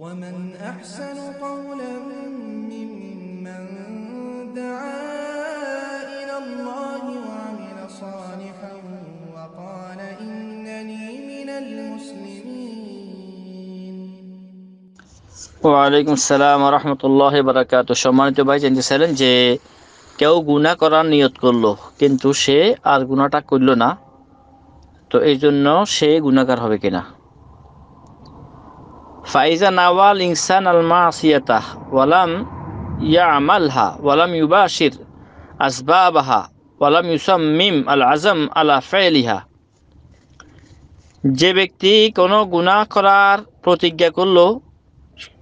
ومن أحسن قولا ممن دعا إلى ওয়ালাইকুম সালাম রহমতুল্লাহ বারাকাত সম্মানিত ভাই জানতে চাইলেন যে কেউ গুণা করার নিয়ত করলো কিন্তু সে আর গুণাটা করল না তো এই জন্য সে গুণাকার হবে কিনা ফাইজা নাওয়াল ইনসান আলমা মাসিয়াতাহ ওয়ালাম ইয়া আমালহা ওয়ালাম ইউবাশির আসবাবাহা ওয়ালাম ইউসাম মিম আল আজম আলা ফেলিহা যে ব্যক্তি কোনো গুনাহ করার প্রতিজ্ঞা করল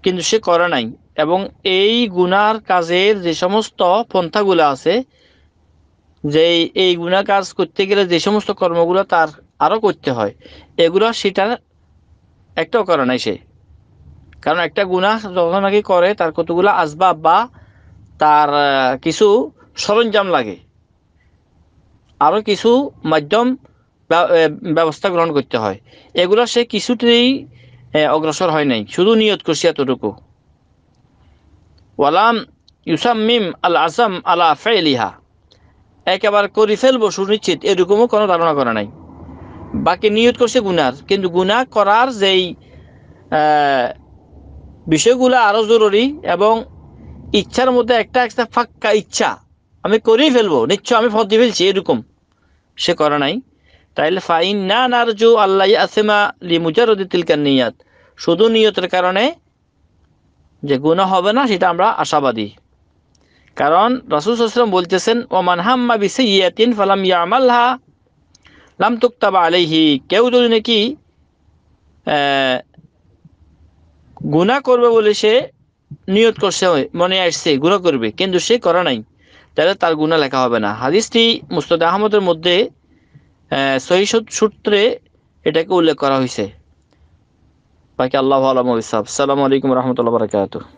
কিন্তু সে করে নাই এবং এই গুনার কাজের যে সমস্ত পন্থাগুলো আছে যে এই গুণা কাজ করতে গেলে যে সমস্ত কর্মগুলো তার আরও করতে হয় এগুলো সেটা একটাও করে নাই সে কারণ একটা গুণা যখন নাকি করে তার কতগুলো আসবাব বা তার কিছু সরঞ্জাম লাগে আরও কিছু মাধ্যম ব্যবস্থা গ্রহণ করতে হয় এগুলো সে কিছুতেই অগ্রসর হয় নাই শুধু নিয়ত করছি এতটুকু ওয়ালাম মিম আল আসাম আলা ফেলিহা একেবারে করি ফেলবো সুনিশ্চিত এরকমও কোনো ধারণা করা নাই বাকি নিয়ত করছে গুনার কিন্তু গুনাহ করার যেই বিষয়গুলো আরও জরুরি এবং ইচ্ছার মধ্যে একটা একটা ফাক্কা ইচ্ছা আমি করেই ফেলবো নিশ্চয় আমি ফর্দি ফেলছি এরকম সে করা নাই তাইলে ফাইন না নারজু আল্লাহ আসেমা লিমুজারদি তিলকার নিয়াত শুধু নিয়তের কারণে যে গুণা হবে না সেটা আমরা আশাবাদী কারণ রাসুল আসলাম বলতেছেন ও হাম্মা বিশে ইয়াতিন ফালাম ইয়ামাল্লাহা লাম তুক্তাবা আলাইহি কেউ যদি নাকি গুণা করবে বলে সে নিয়ত করছে মনে আসছে গুণা করবে কিন্তু সে করা নাই তাহলে তার গুণা লেখা হবে না হাদিসটি মুস্তাদ আহমদের মধ্যে সূত্রে এটাকে উল্লেখ করা হয়েছে বাকি আল্লাহ আলম সালামু আলাইকুম রহমতুল্লাহ বারকাত